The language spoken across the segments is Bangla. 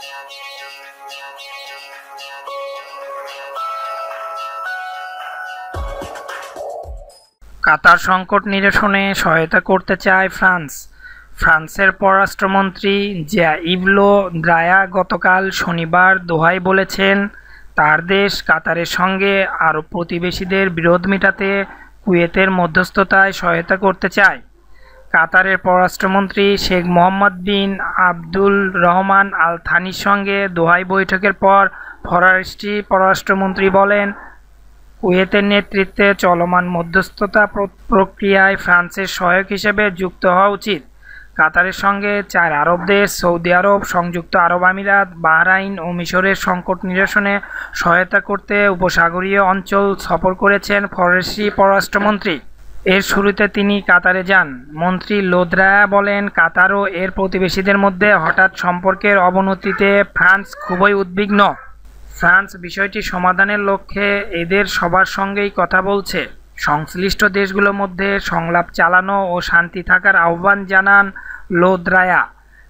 কাতার সংকট নিরসনে সহায়তা করতে চায় ফ্রান্স ফ্রান্সের পররাষ্ট্রমন্ত্রী জ্যা ইবলো দ্রায়া গতকাল শনিবার দোহাই বলেছেন তার দেশ কাতারের সঙ্গে আরও প্রতিবেশীদের বিরোধ মেটাতে কুয়েতের মধ্যস্থতায় সহায়তা করতে চায় কাতারের পররাষ্ট্রমন্ত্রী শেখ মোহাম্মদ বিন আবদুল রহমান আল থানির সঙ্গে দোহাই বৈঠকের পর ফরাসি পররাষ্ট্রমন্ত্রী বলেন কুয়েতের নেতৃত্বে চলমান মধ্যস্থতা প্রক্রিয়ায় ফ্রান্সের সহায়ক হিসেবে যুক্ত হওয়া উচিত কাতারের সঙ্গে চার আরব দেশ সৌদি আরব সংযুক্ত আরব আমিরাত বাহরাইন ও মিশরের সংকট নিরসনে সহায়তা করতে উপসাগরীয় অঞ্চল সফর করেছেন ফরাসি পররাষ্ট্রমন্ত্রী এর শুরুতে তিনি কাতারে যান মন্ত্রী লোদ্রা বলেন কাতার ও এর প্রতিবেশীদের মধ্যে হঠাৎ সম্পর্কের অবনতিতে ফ্রান্স খুবই উদ্বিগ্ন ফ্রান্স বিষয়টি সমাধানের লক্ষ্যে এদের সবার সঙ্গেই কথা বলছে সংশ্লিষ্ট দেশগুলোর মধ্যে সংলাপ চালানো ও শান্তি থাকার আহ্বান জানান লোদ্রায়া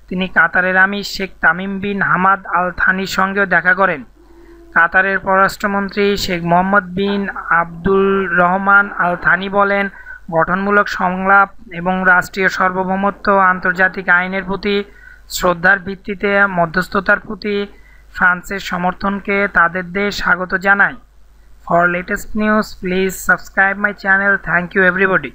তিনি কাতারের আমি Sheikh Tamim bin Hamad Al থানির সঙ্গেও দেখা করেন কাতারের পররাষ্ট্রমন্ত্রী Sheikh Mohammed bin Abdul Rahman Al Thani বলেন গঠনমূলক সংলাপ এবং রাষ্ট্রীয় সার্বভৌমত্ব আন্তর্জাতিক আইনের প্রতি শ্রদ্ধার ভিত্তিতে মধ্যস্থতার প্রতি ফ্রান্সের সমর্থনকে তাদের দেশ স্বাগত জানায় for latest news please subscribe my channel thank you everybody